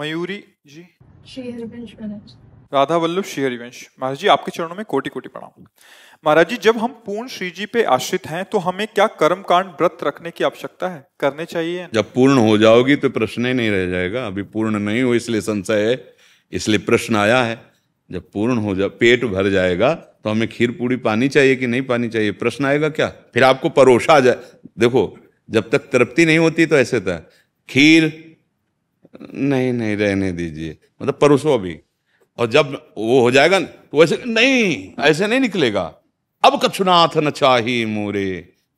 मयूरी जी राधा वल्लभ श्री हरिवंश महाराज जी आपके चरणों में कोटि कोटि प्रणाम महाराज जी जब हम पूर्ण श्री जी पे आश्रित हैं तो हमें क्या कर्म कांड व्रत रखने की आवश्यकता है करने चाहिए जब पूर्ण हो जाओगी तो प्रश्न ही नहीं रह जाएगा अभी पूर्ण नहीं हो इसलिए संशय है इसलिए प्रश्न आया है जब पूर्ण हो जाए पेट भर जाएगा तो हमें खीर पूड़ी पानी चाहिए कि नहीं पानी चाहिए प्रश्न आएगा क्या फिर आपको परोसा जाए देखो जब तक तृप्ति नहीं होती तो ऐसे था खीर नहीं नहीं रहने दीजिए मतलब परोसो भी और जब वो हो जाएगा तो वैसे नहीं ऐसे नहीं निकलेगा अब कछुनाथ न चाही मोरे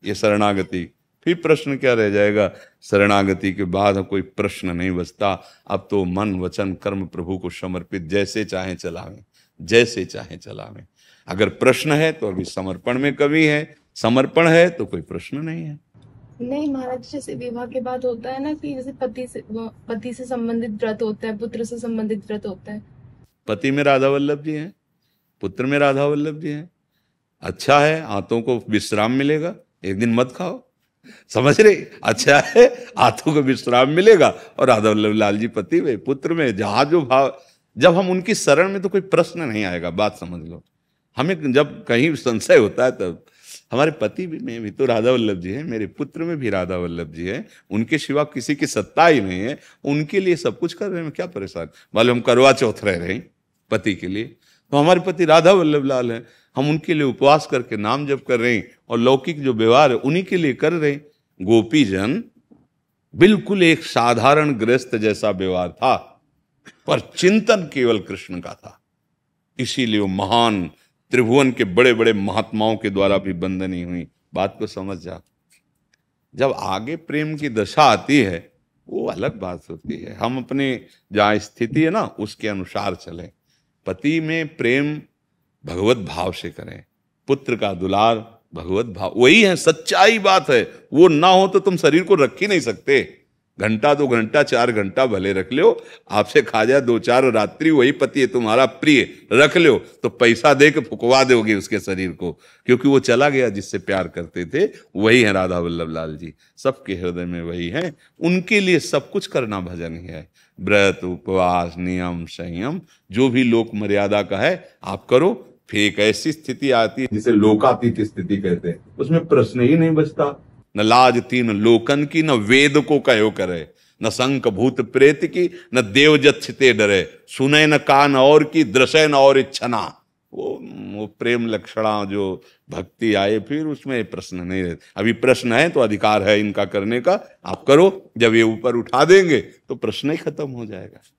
ये शरणागति फिर प्रश्न क्या रह जाएगा शरणागति के बाद कोई प्रश्न नहीं बचता अब तो मन वचन कर्म प्रभु को समर्पित जैसे चाहे चलावें जैसे चाहे चलावें अगर प्रश्न है तो अभी समर्पण में कभी है समर्पण है तो कोई प्रश्न नहीं है नहीं महाराज जैसे विवाह के बाद होता है ना कि जैसे पति से पति से संबंधित व्रत होता है पुत्र से संबंधित व्रत होता है पति में राधा वल्लभ जी हैं पुत्र में राधा वल्लभ जी हैं अच्छा है हाथों को विश्राम मिलेगा एक दिन मत खाओ समझ रहे अच्छा है हाथों को विश्राम मिलेगा और राधा वल्लभ लाल जी पति में पुत्र में जहां जो भाव जब हम उनकी शरण में तो कोई प्रश्न नहीं आएगा बात समझ लो हमें जब कहीं संशय होता है तब तो, हमारे पति भी में भी तो राधा वल्लभ जी है मेरे पुत्र में भी राधा वल्लभ जी है उनके सिवा किसी की सत्ता ही नहीं है उनके लिए सब कुछ कर रहे हैं क्या परेशान मालूम हम करवा चौथ रह रहे हैं पति के लिए तो हमारे पति राधा वल्लभ लाल हैं हम उनके लिए उपवास करके नाम जप कर रहे हैं और लौकिक जो व्यवहार है उन्हीं के लिए कर रहे हैं गोपी जन बिल्कुल एक साधारण ग्रस्त जैसा व्यवहार था पर चिंतन केवल कृष्ण का था इसीलिए वो महान त्रिभुवन के बड़े बड़े महात्माओं के द्वारा भी बंदनी हुई बात को समझ जा जब आगे प्रेम की दशा आती है वो अलग बात होती है हम अपने जहाँ स्थिति है ना उसके अनुसार चले पति में प्रेम भगवत भाव से करें पुत्र का दुलार भगवत भाव वही है सच्चाई बात है वो ना हो तो तुम शरीर को रख ही नहीं सकते घंटा दो घंटा चार घंटा भले रख लो आपसे खा जाए दो चार रात्रि वही पति है तुम्हारा प्रिय रख लो तो पैसा दे के फुकवा दोगे उसके शरीर को क्योंकि वो चला गया जिससे प्यार करते थे वही है राधा वल्लभ लाल जी सबके हृदय में वही है उनके लिए सब कुछ करना भजन ही है व्रत उपवास नियम संयम जो भी लोक मर्यादा का है आप करो फिर एक ऐसी स्थिति आती है जिसे लोकातीत स्थिति कहते हैं उसमें प्रश्न ही नहीं बचता न लाज तीन लोकन की न वेद को कहो करे न संक भूत प्रेत की न देव छिते डरे सुने न कान और की दृशय न और इच्छना वो, वो प्रेम लक्षणा जो भक्ति आए फिर उसमें प्रश्न नहीं रहते अभी प्रश्न है तो अधिकार है इनका करने का आप करो जब ये ऊपर उठा देंगे तो प्रश्न ही खत्म हो जाएगा